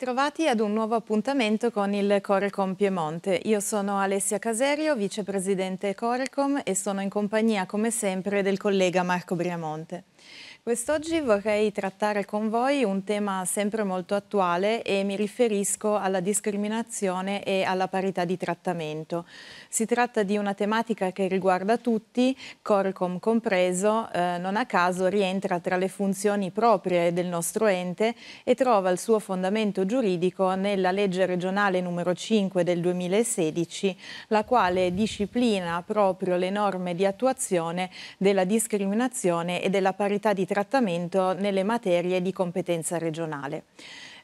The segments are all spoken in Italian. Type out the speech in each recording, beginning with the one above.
ritrovati ad un nuovo appuntamento con il Corecom Piemonte. Io sono Alessia Caserio, vicepresidente Corecom e sono in compagnia come sempre del collega Marco Briamonte. Quest'oggi vorrei trattare con voi un tema sempre molto attuale e mi riferisco alla discriminazione e alla parità di trattamento. Si tratta di una tematica che riguarda tutti, Corcom compreso, eh, non a caso rientra tra le funzioni proprie del nostro ente e trova il suo fondamento giuridico nella legge regionale numero 5 del 2016, la quale disciplina proprio le norme di attuazione della discriminazione e della parità di trattamento trattamento nelle materie di competenza regionale.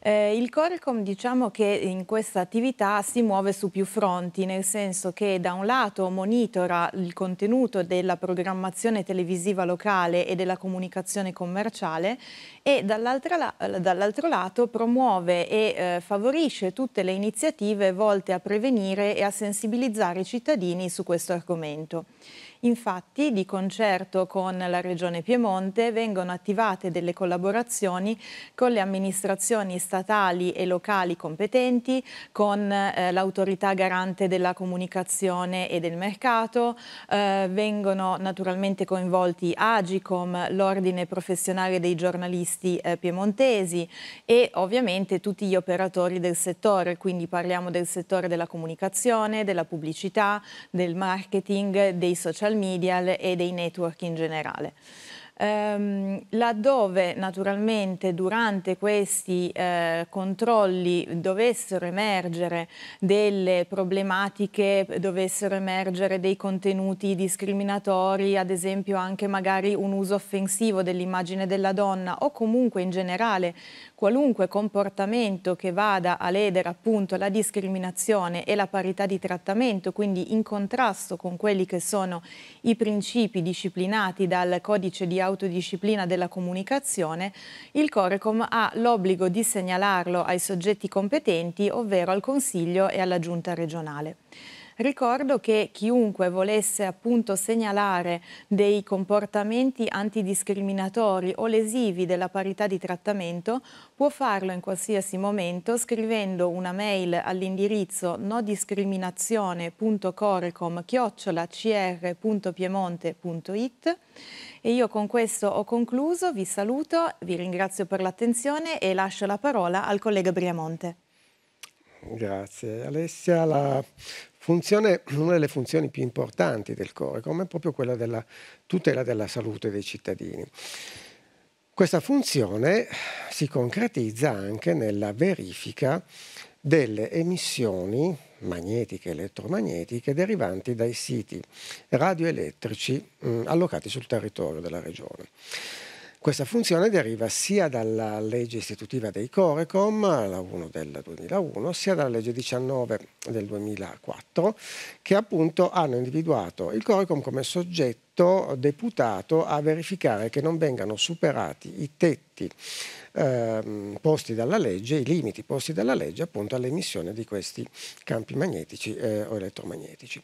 Eh, il Corecom diciamo che in questa attività si muove su più fronti, nel senso che da un lato monitora il contenuto della programmazione televisiva locale e della comunicazione commerciale e dall'altro, la dall lato promuove e eh, favorisce tutte le iniziative volte a prevenire e a sensibilizzare i cittadini su questo argomento. Infatti, di concerto con la Regione Piemonte, vengono attivate delle collaborazioni con le amministrazioni statali e locali competenti, con eh, l'autorità garante della comunicazione e del mercato, eh, vengono naturalmente coinvolti Agicom, l'ordine professionale dei giornalisti eh, piemontesi e ovviamente tutti gli operatori del settore, quindi parliamo del settore della comunicazione, della pubblicità, del marketing, dei social social media e dei network in generale. Ehm, laddove naturalmente durante questi eh, controlli dovessero emergere delle problematiche, dovessero emergere dei contenuti discriminatori, ad esempio anche magari un uso offensivo dell'immagine della donna o comunque in generale qualunque comportamento che vada a ledere appunto la discriminazione e la parità di trattamento, quindi in contrasto con quelli che sono i principi disciplinati dal codice di autodisciplina della comunicazione, il Corecom ha l'obbligo di segnalarlo ai soggetti competenti, ovvero al Consiglio e alla Giunta regionale. Ricordo che chiunque volesse appunto segnalare dei comportamenti antidiscriminatori o lesivi della parità di trattamento può farlo in qualsiasi momento scrivendo una mail all'indirizzo nodiscriminazione.corecom.cr.piemonte.it e io con questo ho concluso, vi saluto, vi ringrazio per l'attenzione e lascio la parola al collega Briamonte. Grazie Alessia. La Funzione, una delle funzioni più importanti del Corecom è proprio quella della tutela della salute dei cittadini. Questa funzione si concretizza anche nella verifica delle emissioni magnetiche e elettromagnetiche derivanti dai siti radioelettrici mh, allocati sul territorio della regione. Questa funzione deriva sia dalla legge istitutiva dei Corecom, la 1 del 2001, sia dalla legge 19 del 2004, che appunto hanno individuato il Corecom come soggetto deputato a verificare che non vengano superati i tetti ehm, posti dalla legge, i limiti posti dalla legge appunto all'emissione di questi campi magnetici eh, o elettromagnetici.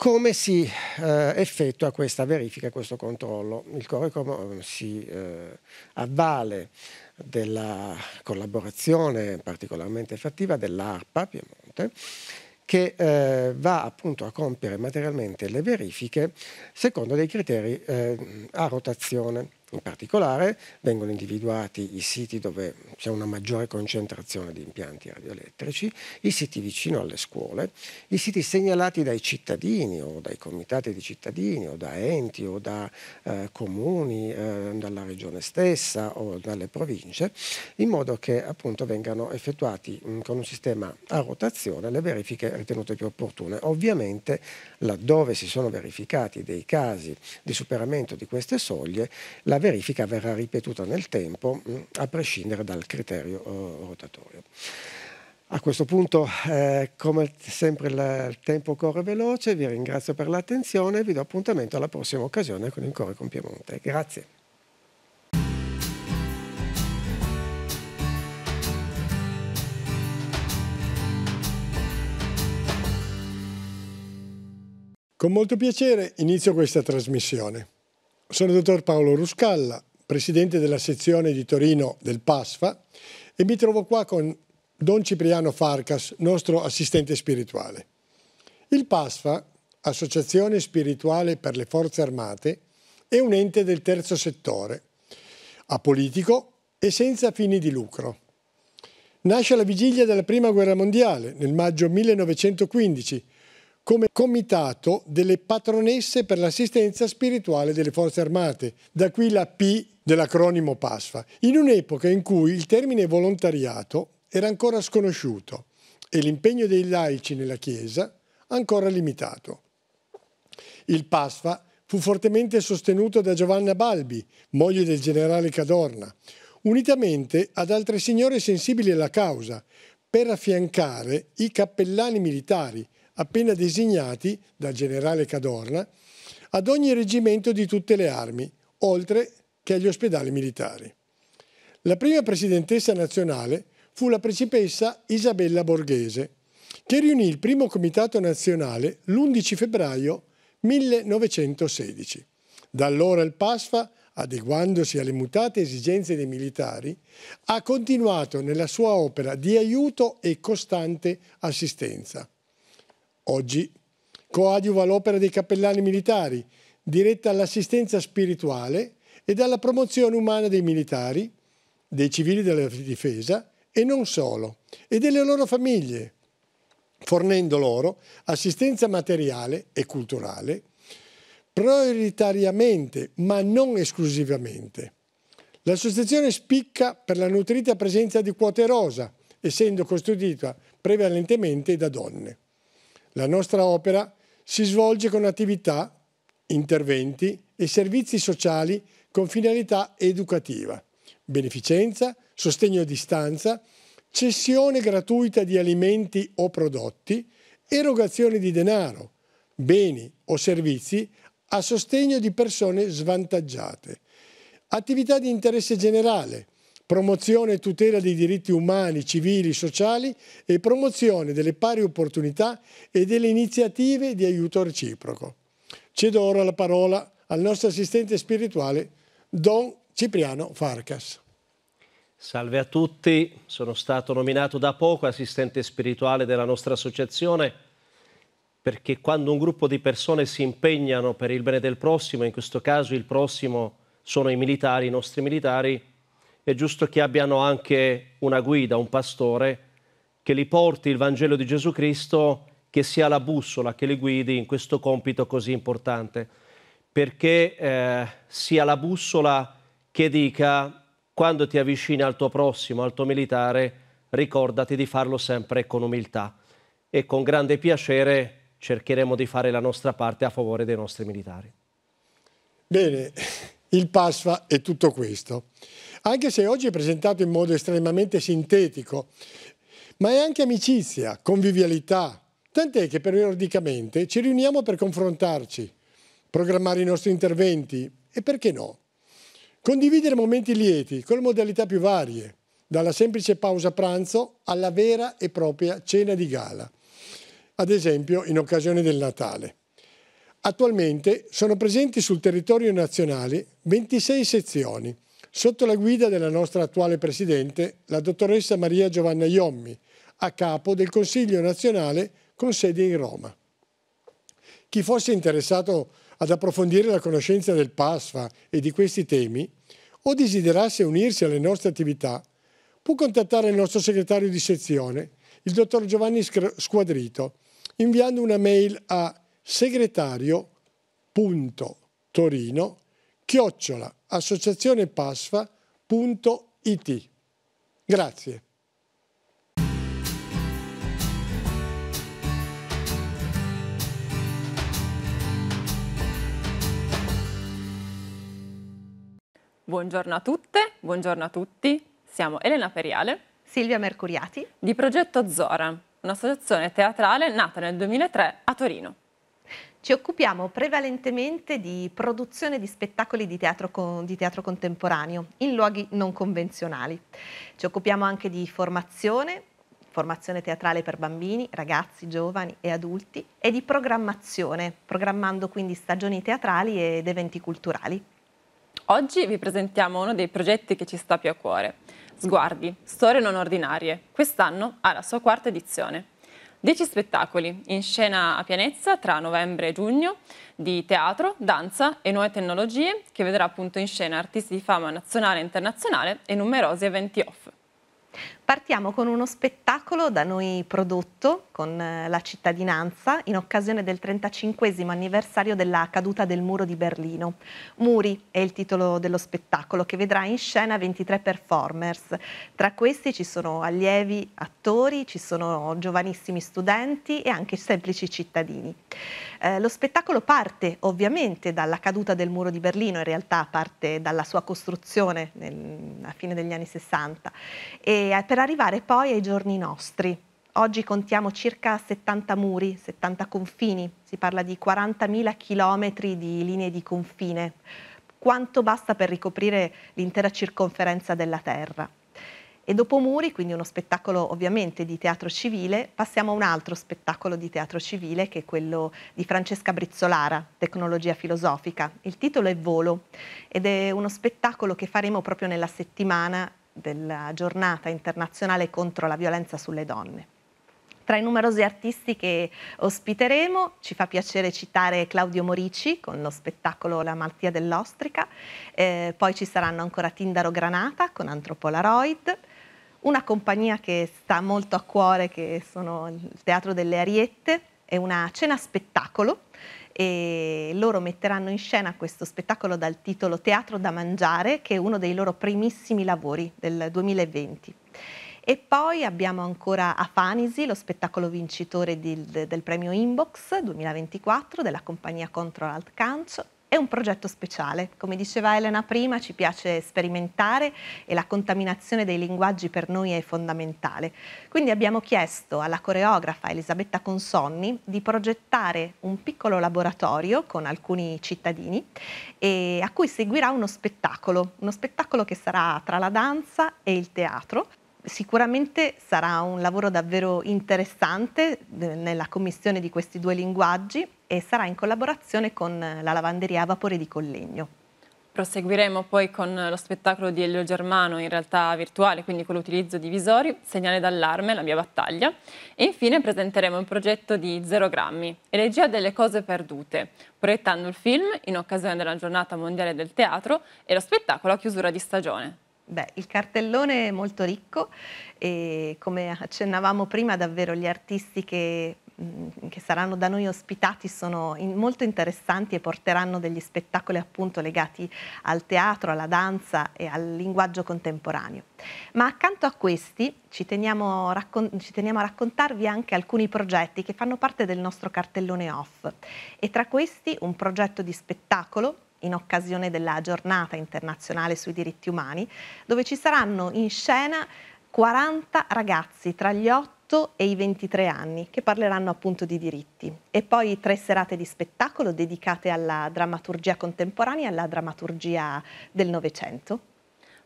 Come si eh, effettua questa verifica, questo controllo? Il Corecom eh, si eh, avvale della collaborazione particolarmente effettiva dell'ARPA Piemonte che eh, va appunto a compiere materialmente le verifiche secondo dei criteri eh, a rotazione. In particolare vengono individuati i siti dove c'è una maggiore concentrazione di impianti radioelettrici, i siti vicino alle scuole, i siti segnalati dai cittadini o dai comitati di cittadini o da enti o da eh, comuni, eh, dalla regione stessa o dalle province, in modo che appunto vengano effettuati mh, mm, con un sistema a rotazione le verifiche ritenute più opportune. Ovviamente laddove si sono verificati dei casi di superamento di queste soglie, la la verifica verrà ripetuta nel tempo mm, a prescindere dal criterio eh, rotatorio. A questo punto, eh, come sempre, il tempo corre veloce, vi ringrazio per l'attenzione e vi do appuntamento alla prossima occasione con il Corre con Piemonte. Grazie. Con molto piacere inizio questa trasmissione. Sono il dottor Paolo Ruscalla, presidente della sezione di Torino del PASFA e mi trovo qua con Don Cipriano Farcas, nostro assistente spirituale. Il PASFA, Associazione Spirituale per le Forze Armate, è un ente del terzo settore, apolitico e senza fini di lucro. Nasce alla vigilia della Prima Guerra Mondiale, nel maggio 1915, come Comitato delle Patronesse per l'Assistenza Spirituale delle Forze Armate, da qui la P dell'acronimo PASFA, in un'epoca in cui il termine volontariato era ancora sconosciuto e l'impegno dei laici nella Chiesa ancora limitato. Il PASFA fu fortemente sostenuto da Giovanna Balbi, moglie del generale Cadorna, unitamente ad altre signore sensibili alla causa, per affiancare i cappellani militari, appena designati dal generale Cadorna, ad ogni reggimento di tutte le armi, oltre che agli ospedali militari. La prima presidentessa nazionale fu la principessa Isabella Borghese, che riunì il primo comitato nazionale l'11 febbraio 1916. Da allora il PASFA, adeguandosi alle mutate esigenze dei militari, ha continuato nella sua opera di aiuto e costante assistenza. Oggi coadiuva l'opera dei cappellani militari, diretta all'assistenza spirituale e alla promozione umana dei militari, dei civili della difesa e non solo, e delle loro famiglie, fornendo loro assistenza materiale e culturale, prioritariamente ma non esclusivamente. L'associazione spicca per la nutrita presenza di Quote Rosa, essendo costituita prevalentemente da donne. La nostra opera si svolge con attività, interventi e servizi sociali con finalità educativa, beneficenza, sostegno a distanza, cessione gratuita di alimenti o prodotti, erogazione di denaro, beni o servizi a sostegno di persone svantaggiate, attività di interesse generale, promozione e tutela dei diritti umani, civili, sociali e promozione delle pari opportunità e delle iniziative di aiuto reciproco. Cedo ora la parola al nostro assistente spirituale Don Cipriano Farcas. Salve a tutti, sono stato nominato da poco assistente spirituale della nostra associazione perché quando un gruppo di persone si impegnano per il bene del prossimo, in questo caso il prossimo sono i militari, i nostri militari, è giusto che abbiano anche una guida, un pastore che li porti il Vangelo di Gesù Cristo, che sia la bussola che li guidi in questo compito così importante, perché eh, sia la bussola che dica quando ti avvicini al tuo prossimo, al tuo militare, ricordati di farlo sempre con umiltà e con grande piacere cercheremo di fare la nostra parte a favore dei nostri militari. Bene, il PASFA è tutto questo anche se oggi è presentato in modo estremamente sintetico, ma è anche amicizia, convivialità, tant'è che periodicamente ci riuniamo per confrontarci, programmare i nostri interventi e perché no? Condividere momenti lieti con modalità più varie, dalla semplice pausa pranzo alla vera e propria cena di gala, ad esempio in occasione del Natale. Attualmente sono presenti sul territorio nazionale 26 sezioni, sotto la guida della nostra attuale Presidente, la dottoressa Maria Giovanna Iommi, a capo del Consiglio nazionale con sede in Roma. Chi fosse interessato ad approfondire la conoscenza del PASFA e di questi temi, o desiderasse unirsi alle nostre attività, può contattare il nostro segretario di sezione, il dottor Giovanni Squadrito, inviando una mail a segretario.torino.com chiocciola associazionepasfa.it. Grazie. Buongiorno a tutte, buongiorno a tutti. Siamo Elena Periale, Silvia Mercuriati di Progetto Zora, un'associazione teatrale nata nel 2003 a Torino. Ci occupiamo prevalentemente di produzione di spettacoli di teatro, con, di teatro, contemporaneo in luoghi non convenzionali. Ci occupiamo anche di formazione, formazione teatrale per bambini, ragazzi, giovani e adulti e di programmazione, programmando quindi stagioni teatrali ed eventi culturali. Oggi vi presentiamo uno dei progetti che ci sta più a cuore. Sguardi, storie non ordinarie. Quest'anno ha la sua quarta edizione. 10 spettacoli in scena a Pianezza tra novembre e giugno di teatro, danza e nuove tecnologie che vedrà appunto in scena artisti di fama nazionale e internazionale e numerosi eventi off. Partiamo con uno spettacolo da noi prodotto con eh, la cittadinanza in occasione del 35 anniversario della caduta del muro di Berlino. Muri è il titolo dello spettacolo che vedrà in scena 23 performers. Tra questi ci sono allievi, attori, ci sono giovanissimi studenti e anche semplici cittadini. Eh, lo spettacolo parte ovviamente dalla caduta del muro di Berlino, in realtà parte dalla sua costruzione nel, a fine degli anni 60 e eh, per per arrivare poi ai giorni nostri. Oggi contiamo circa 70 muri, 70 confini, si parla di 40.000 chilometri di linee di confine, quanto basta per ricoprire l'intera circonferenza della Terra. E dopo Muri, quindi uno spettacolo ovviamente di teatro civile, passiamo a un altro spettacolo di teatro civile che è quello di Francesca Brizzolara, Tecnologia filosofica. Il titolo è Volo ed è uno spettacolo che faremo proprio nella settimana della giornata internazionale contro la violenza sulle donne. Tra i numerosi artisti che ospiteremo ci fa piacere citare Claudio Morici con lo spettacolo La malattia dell'ostrica, eh, poi ci saranno ancora Tindaro Granata con Antropolaroid, una compagnia che sta molto a cuore che sono il Teatro delle Ariette e una cena spettacolo e loro metteranno in scena questo spettacolo dal titolo Teatro da mangiare che è uno dei loro primissimi lavori del 2020. E poi abbiamo ancora Afanisi, lo spettacolo vincitore di, del premio Inbox 2024 della compagnia Control Alt Cancio, è un progetto speciale. Come diceva Elena prima, ci piace sperimentare e la contaminazione dei linguaggi per noi è fondamentale. Quindi abbiamo chiesto alla coreografa Elisabetta Consonni di progettare un piccolo laboratorio con alcuni cittadini a cui seguirà uno spettacolo, uno spettacolo che sarà tra la danza e il teatro sicuramente sarà un lavoro davvero interessante eh, nella commissione di questi due linguaggi e sarà in collaborazione con la lavanderia a vapore di Collegno. Proseguiremo poi con lo spettacolo di Elio Germano in realtà virtuale, quindi con l'utilizzo di visori, segnale d'allarme, la mia battaglia. E infine presenteremo il progetto di Zero Grammi, elegia delle cose perdute, proiettando il film in occasione della giornata mondiale del teatro e lo spettacolo a chiusura di stagione. Beh, il cartellone è molto ricco e come accennavamo prima davvero gli artisti che, mm, che saranno da noi ospitati sono in, molto interessanti e porteranno degli spettacoli appunto legati al teatro, alla danza e al linguaggio contemporaneo. Ma accanto a questi ci teniamo, ci teniamo a raccontarvi anche alcuni progetti che fanno parte del nostro cartellone off e tra questi un progetto di spettacolo in occasione della giornata internazionale sui diritti umani, dove ci saranno in scena 40 ragazzi tra gli 8 e i 23 anni che parleranno appunto di diritti e poi tre serate di spettacolo dedicate alla drammaturgia contemporanea e alla drammaturgia del Novecento.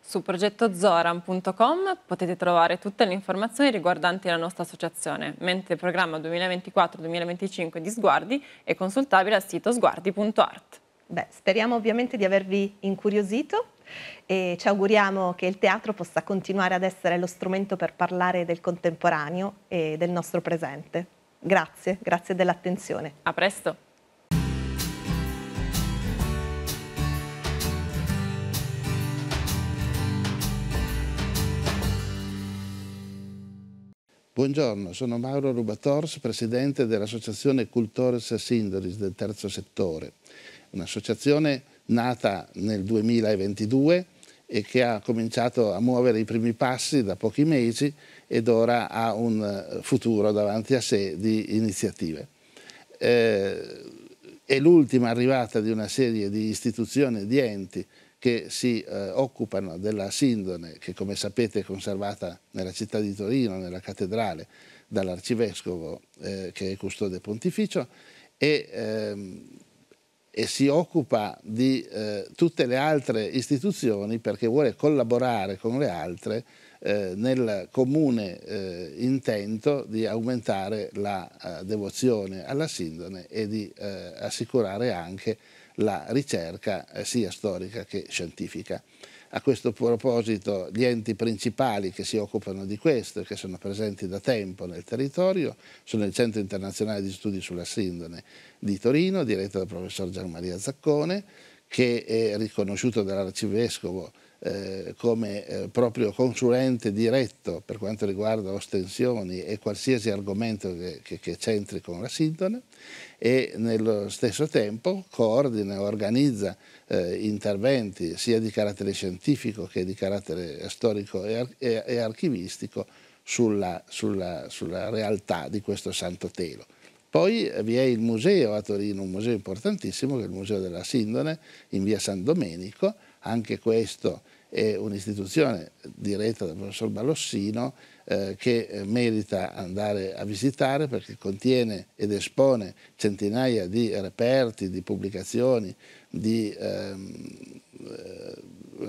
Su progettozoran.com potete trovare tutte le informazioni riguardanti la nostra associazione, mentre il programma 2024-2025 di Sguardi è consultabile al sito sguardi.art. Beh, speriamo ovviamente di avervi incuriosito e ci auguriamo che il teatro possa continuare ad essere lo strumento per parlare del contemporaneo e del nostro presente. Grazie, grazie dell'attenzione. A presto. Buongiorno, sono Mauro Rubators, presidente dell'Associazione Cultores Sindoris del Terzo Settore un'associazione nata nel 2022 e che ha cominciato a muovere i primi passi da pochi mesi ed ora ha un eh, futuro davanti a sé di iniziative. Eh, è l'ultima arrivata di una serie di istituzioni e di enti che si eh, occupano della sindone, che come sapete è conservata nella città di Torino, nella cattedrale, dall'arcivescovo eh, che è custode pontificio, e ehm, e si occupa di eh, tutte le altre istituzioni perché vuole collaborare con le altre eh, nel comune eh, intento di aumentare la eh, devozione alla Sindone e di eh, assicurare anche la ricerca eh, sia storica che scientifica. A questo proposito gli enti principali che si occupano di questo e che sono presenti da tempo nel territorio sono il Centro Internazionale di Studi sulla Sindone di Torino, diretto dal professor Gianmaria Zaccone, che è riconosciuto dall'arcivescovo eh, come eh, proprio consulente diretto per quanto riguarda ostensioni e qualsiasi argomento che, che, che c'entri con la sindone e nello stesso tempo coordina e organizza eh, interventi sia di carattere scientifico che di carattere storico e, ar- e, e archivistico sulla, sulla, sulla realtà di questo santo telo. Poi eh, vi è il museo a Torino, un museo importantissimo che è il Museo della Sindone in via San Domenico, anche questo è un'istituzione diretta dal professor Balossino eh, che eh, merita andare a visitare perché contiene ed espone centinaia di reperti, di pubblicazioni, di ehm, eh,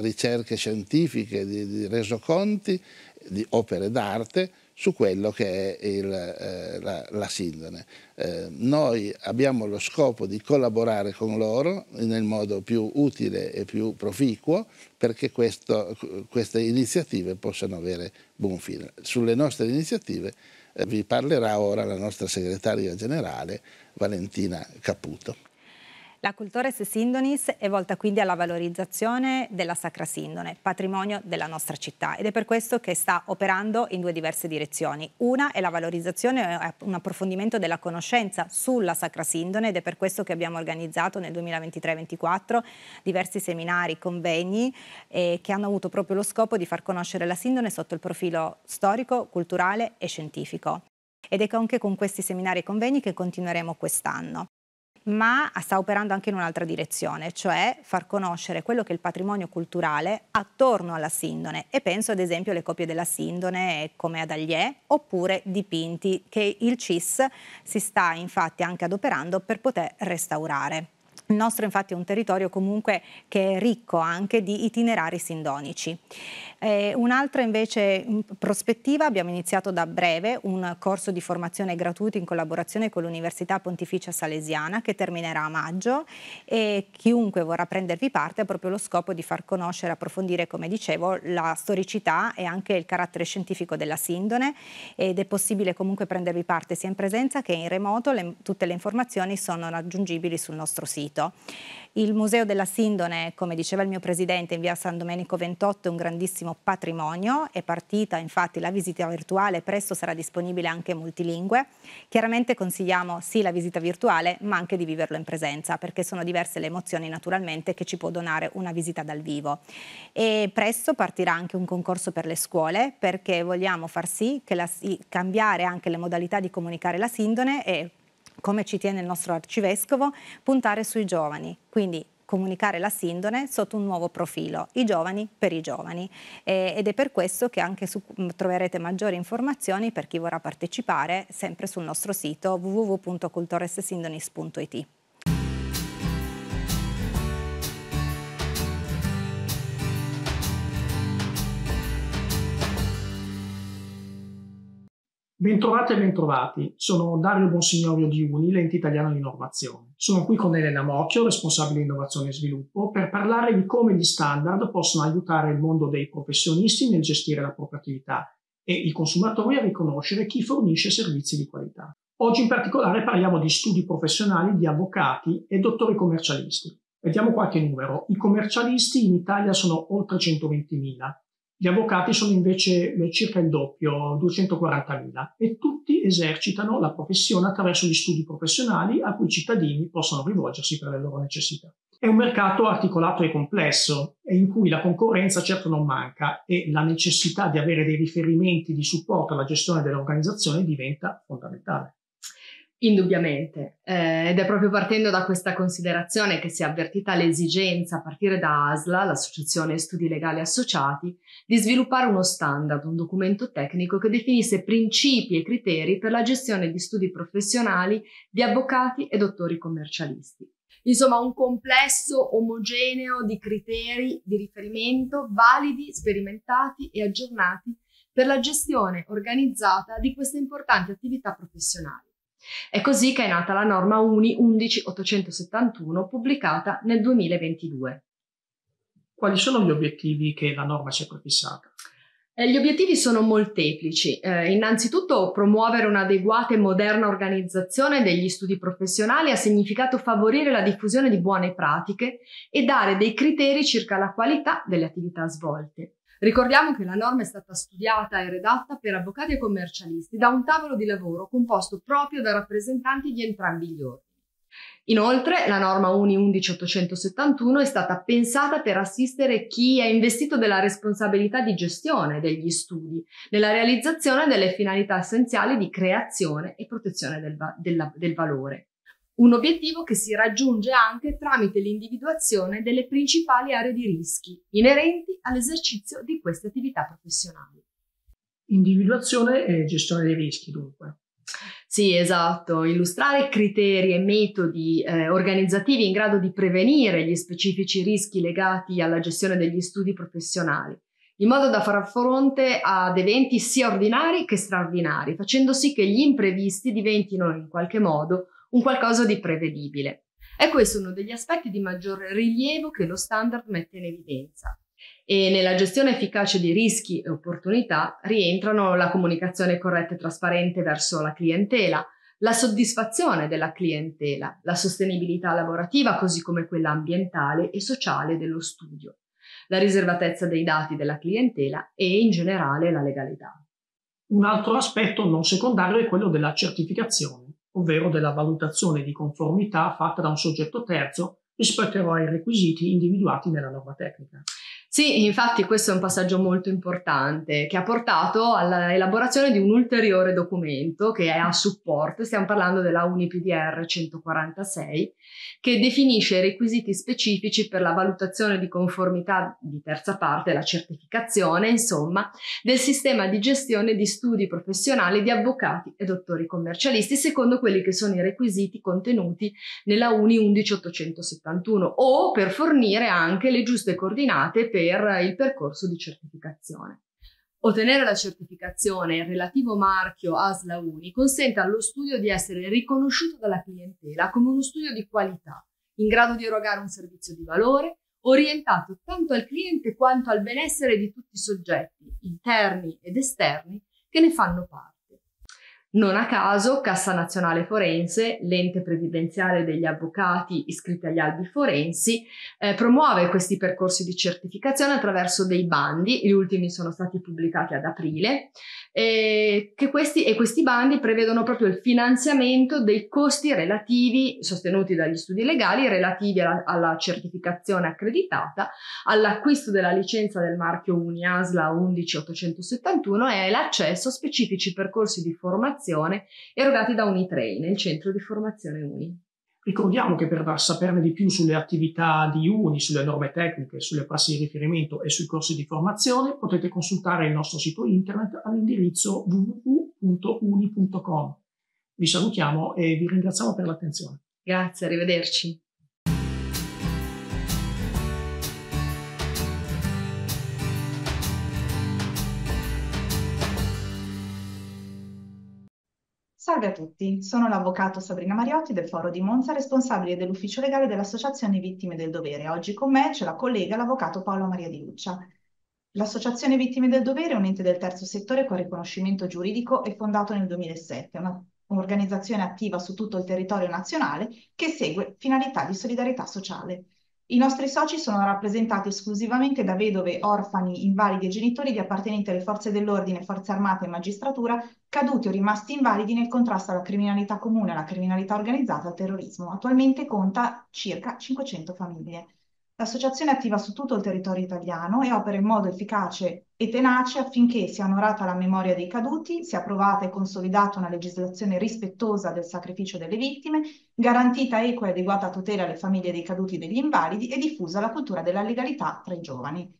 ricerche scientifiche, di, di resoconti, di opere d'arte su quello che è il, eh, la, la, Sindone. Eh, noi abbiamo lo scopo di collaborare con loro nel modo più utile e più proficuo perché questo, queste iniziative possano avere buon fine. Sulle nostre iniziative eh, vi parlerà ora la nostra segretaria generale Valentina Caputo. La Cultores se sindonis è volta quindi alla valorizzazione della Sacra Sindone, patrimonio della nostra città ed è per questo che sta operando in due diverse direzioni. Una è la valorizzazione e eh, un approfondimento della conoscenza sulla Sacra Sindone ed è per questo che abbiamo organizzato nel 2023 2024 diversi seminari, convegni eh, che hanno avuto proprio lo scopo di far conoscere la Sindone sotto il profilo storico, culturale e scientifico ed è anche con questi seminari e convegni che continueremo quest'anno ma sta operando anche in un'altra direzione, cioè far conoscere quello che è il patrimonio culturale attorno alla Sindone e penso ad esempio alle copie della Sindone come ad Aglie oppure dipinti che il CIS si sta infatti anche adoperando per poter restaurare. Il nostro infatti è un territorio comunque che è ricco anche di itinerari sindonici. Eh, un'altra invece in mm, prospettiva, abbiamo iniziato da breve un corso di formazione gratuito in collaborazione con l'Università Pontificia Salesiana che terminerà a maggio e chiunque vorrà prendervi parte ha proprio lo scopo di far conoscere, approfondire come dicevo la storicità e anche il carattere scientifico della sindone ed è possibile comunque prendervi parte sia in presenza che in remoto, le, tutte le informazioni sono raggiungibili sul nostro sito uscito. Il Museo della Sindone, come diceva il mio presidente, in via San Domenico 28 è un grandissimo patrimonio, è partita infatti la visita virtuale, presto sarà disponibile anche multilingue. Chiaramente consigliamo sì la visita virtuale, ma anche di viverlo in presenza, perché sono diverse le emozioni naturalmente che ci può donare una visita dal vivo. E presto partirà anche un concorso per le scuole, perché vogliamo far sì che la, cambiare anche le modalità di comunicare la Sindone e come ci tiene il nostro arcivescovo, puntare sui giovani, quindi comunicare la sindone sotto un nuovo profilo, i giovani per i giovani. Eh, ed è per questo che anche su, mm, troverete maggiori informazioni per chi vorrà partecipare sempre sul nostro sito www.cultoresssindonis.it. Bentrovate e bentrovati, sono Dario Bonsignorio di Uni, l'ente italiano di innovazione. Sono qui con Elena Mocchio, responsabile di innovazione e sviluppo, per parlare di come gli standard possono aiutare il mondo dei professionisti nel gestire la propria attività e i consumatori a riconoscere chi fornisce servizi di qualità. Oggi in particolare parliamo di studi professionali di avvocati e dottori commercialisti. Vediamo qualche numero. I commercialisti in Italia sono oltre 120.000, gli avvocati sono invece circa il doppio, 240.000, e tutti esercitano la professione attraverso gli studi professionali a cui i cittadini possono rivolgersi per le loro necessità. È un mercato articolato e complesso, in cui la concorrenza certo non manca e la necessità di avere dei riferimenti di supporto alla gestione dell'organizzazione diventa fondamentale. Indubbiamente, eh, ed è proprio partendo da questa considerazione che si è avvertita l'esigenza, a partire da ASLA, l'Associazione Studi Legali Associati, di sviluppare uno standard, un documento tecnico che definisse principi e criteri per la gestione di studi professionali di avvocati e dottori commercialisti. Insomma, un complesso omogeneo di criteri di riferimento validi, sperimentati e aggiornati per la gestione organizzata di queste importanti attività professionali. È così che è nata la norma UNI 11871 pubblicata nel 2022. Quali sono gli obiettivi che la norma si è prefissata? Eh, gli obiettivi sono molteplici. Eh, innanzitutto promuovere un'adeguata e moderna organizzazione degli studi professionali ha significato favorire la diffusione di buone pratiche e dare dei criteri circa la qualità delle attività svolte. Ricordiamo che la norma è stata studiata e redatta per avvocati e commercialisti da un tavolo di lavoro composto proprio da rappresentanti di entrambi gli ordini. Inoltre, la norma UNI 11871 è stata pensata per assistere chi è investito della responsabilità di gestione degli studi nella realizzazione delle finalità essenziali di creazione e protezione del, va- della- del valore. Un obiettivo che si raggiunge anche tramite l'individuazione delle principali aree di rischi inerenti all'esercizio di queste attività professionali. Individuazione e gestione dei rischi, dunque. Sì, esatto. Illustrare criteri e metodi eh, organizzativi in grado di prevenire gli specifici rischi legati alla gestione degli studi professionali, in modo da far fronte ad eventi sia ordinari che straordinari, facendo sì che gli imprevisti diventino in qualche modo un qualcosa di prevedibile. E questo è uno degli aspetti di maggior rilievo che lo standard mette in evidenza. E nella gestione efficace di rischi e opportunità rientrano la comunicazione corretta e trasparente verso la clientela, la soddisfazione della clientela, la sostenibilità lavorativa così come quella ambientale e sociale dello studio, la riservatezza dei dati della clientela e in generale la legalità. Un altro aspetto non secondario è quello della certificazione ovvero della valutazione di conformità fatta da un soggetto terzo rispetto ai requisiti individuati nella norma tecnica. Sì, infatti questo è un passaggio molto importante che ha portato all'elaborazione di un ulteriore documento che è a supporto, stiamo parlando della UniPDR 146, che definisce i requisiti specifici per la valutazione di conformità di terza parte, la certificazione, insomma, del sistema di gestione di studi professionali di avvocati e dottori commercialisti secondo quelli che sono i requisiti contenuti nella Uni 11871 o per fornire anche le giuste coordinate per per il percorso di certificazione. Ottenere la certificazione e il relativo marchio ASLA Uni consente allo studio di essere riconosciuto dalla clientela come uno studio di qualità, in grado di erogare un servizio di valore, orientato tanto al cliente quanto al benessere di tutti i soggetti, interni ed esterni, che ne fanno parte non a caso, Cassa Nazionale Forense, l'ente previdenziale degli avvocati iscritti agli albi forensi, eh, promuove questi percorsi di certificazione attraverso dei bandi, gli ultimi sono stati pubblicati ad aprile, eh, questi, e questi bandi prevedono proprio il finanziamento dei costi relativi, sostenuti dagli studi legali, relativi alla, alla certificazione accreditata, all'acquisto della licenza del marchio Uniasla 11871 e all'accesso a specifici percorsi di formazione formazione erogati da Unitrain, il centro di formazione Uni. Ricordiamo che per saperne di più sulle attività di Uni, sulle norme tecniche, sulle prassi di riferimento e sui corsi di formazione potete consultare il nostro sito internet all'indirizzo www.uni.com. Vi salutiamo e vi ringraziamo per l'attenzione. Grazie, arrivederci. Salve a tutti, sono l'avvocato Sabrina Mariotti del Foro di Monza, responsabile dell'ufficio legale dell'Associazione Vittime del Dovere. Oggi con me c'è la collega, l'avvocato Paolo Maria Di Luccia. L'Associazione Vittime del Dovere è un ente del terzo settore con riconoscimento giuridico e fondato nel 2007, un'organizzazione attiva su tutto il territorio nazionale che segue finalità di solidarietà sociale. I nostri soci sono rappresentati esclusivamente da vedove, orfani, invalidi e genitori di appartenenti alle forze dell'ordine, forze armate e magistratura, caduti o rimasti invalidi nel contrasto alla criminalità comune, alla criminalità organizzata e al terrorismo. Attualmente conta circa 500 famiglie. L'associazione è attiva su tutto il territorio italiano e opera in modo efficace e tenace affinché sia onorata la memoria dei caduti, sia approvata e consolidata una legislazione rispettosa del sacrificio delle vittime, garantita equa e adeguata tutela alle famiglie dei caduti e degli invalidi e diffusa la cultura della legalità tra i giovani.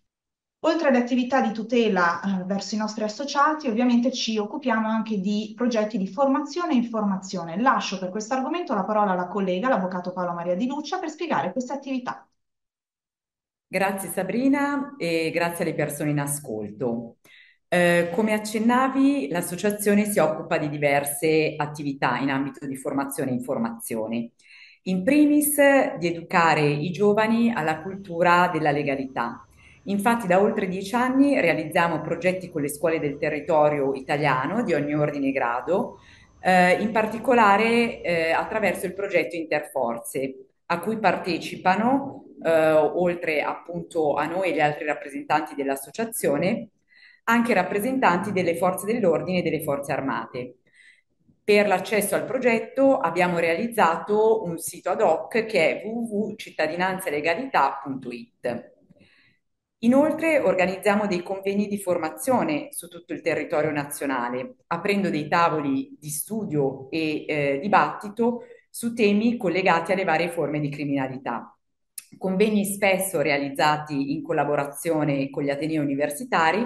Oltre alle attività di tutela eh, verso i nostri associati, ovviamente ci occupiamo anche di progetti di formazione e informazione. Lascio per questo argomento la parola alla collega, l'avvocato Paolo Maria Di Lucia, per spiegare queste attività. Grazie Sabrina e grazie alle persone in ascolto. Eh, come accennavi, l'associazione si occupa di diverse attività in ambito di formazione e informazione. In primis di educare i giovani alla cultura della legalità. Infatti da oltre dieci anni realizziamo progetti con le scuole del territorio italiano di ogni ordine e grado, eh, in particolare eh, attraverso il progetto Interforze, a cui partecipano eh, oltre appunto a noi e gli altri rappresentanti dell'associazione, anche rappresentanti delle forze dell'ordine e delle forze armate. Per l'accesso al progetto abbiamo realizzato un sito ad hoc che è www.cittadinanzalegalità.it. Inoltre organizziamo dei convegni di formazione su tutto il territorio nazionale, aprendo dei tavoli di studio e eh, dibattito su temi collegati alle varie forme di criminalità convegni spesso realizzati in collaborazione con gli atenei universitari,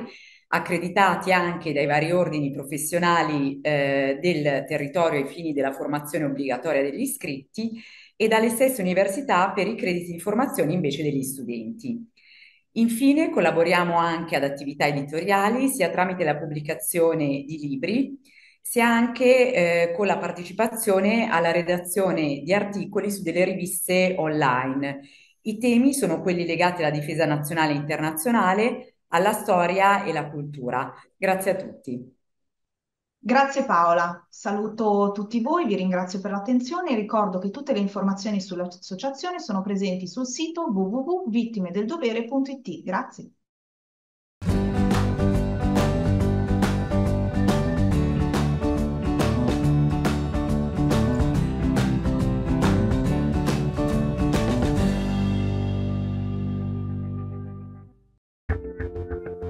accreditati anche dai vari ordini professionali eh, del territorio ai fini della formazione obbligatoria degli iscritti e dalle stesse università per i crediti di formazione invece degli studenti. Infine collaboriamo anche ad attività editoriali, sia tramite la pubblicazione di libri, sia anche eh, con la partecipazione alla redazione di articoli su delle riviste online i temi sono quelli legati alla difesa nazionale e internazionale, alla storia e alla cultura. Grazie a tutti. Grazie Paola, saluto tutti voi, vi ringrazio per l'attenzione e ricordo che tutte le informazioni sull'associazione sono presenti sul sito www.vittimedeldovere.it. Grazie.